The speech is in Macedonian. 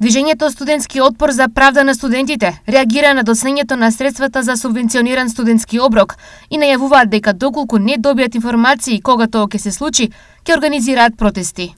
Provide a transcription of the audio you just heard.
Движењето студентски отпор за правда на студентите реагира на доцнењето на средствата за субвенциониран студентски оброк и најавуваат дека доколку не добијат информации кога тоа ќе се случи, ќе организираат протести.